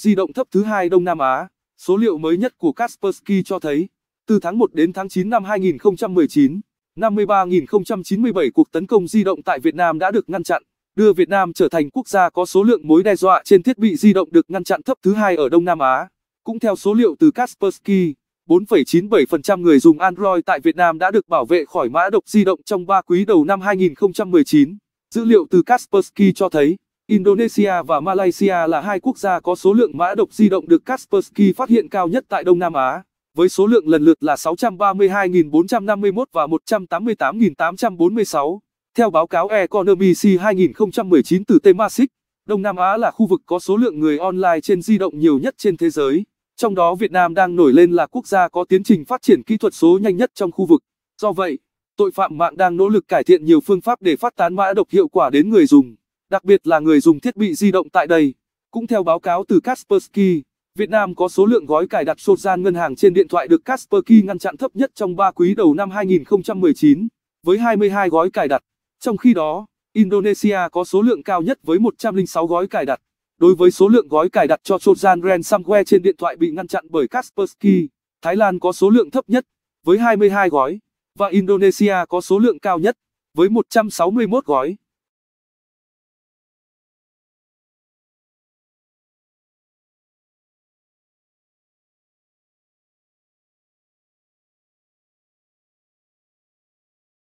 di động thấp thứ hai Đông Nam Á. Số liệu mới nhất của Kaspersky cho thấy, từ tháng 1 đến tháng 9 năm 2019, 53.097 cuộc tấn công di động tại Việt Nam đã được ngăn chặn, đưa Việt Nam trở thành quốc gia có số lượng mối đe dọa trên thiết bị di động được ngăn chặn thấp thứ hai ở Đông Nam Á. Cũng theo số liệu từ Kaspersky, 4,97% người dùng Android tại Việt Nam đã được bảo vệ khỏi mã độc di động trong 3 quý đầu năm 2019. Dữ liệu từ Kaspersky cho thấy Indonesia và Malaysia là hai quốc gia có số lượng mã độc di động được Kaspersky phát hiện cao nhất tại Đông Nam Á, với số lượng lần lượt là 632.451 và 188.846. Theo báo cáo Economy 2019 từ Temasek, Đông Nam Á là khu vực có số lượng người online trên di động nhiều nhất trên thế giới, trong đó Việt Nam đang nổi lên là quốc gia có tiến trình phát triển kỹ thuật số nhanh nhất trong khu vực. Do vậy, tội phạm mạng đang nỗ lực cải thiện nhiều phương pháp để phát tán mã độc hiệu quả đến người dùng đặc biệt là người dùng thiết bị di động tại đây. Cũng theo báo cáo từ Kaspersky, Việt Nam có số lượng gói cài đặt sốt gian ngân hàng trên điện thoại được Kaspersky ngăn chặn thấp nhất trong 3 quý đầu năm 2019, với 22 gói cài đặt. Trong khi đó, Indonesia có số lượng cao nhất với 106 gói cài đặt. Đối với số lượng gói cài đặt cho Trojan ransomware trên điện thoại bị ngăn chặn bởi Kaspersky, Thái Lan có số lượng thấp nhất, với 22 gói, và Indonesia có số lượng cao nhất, với 161 gói.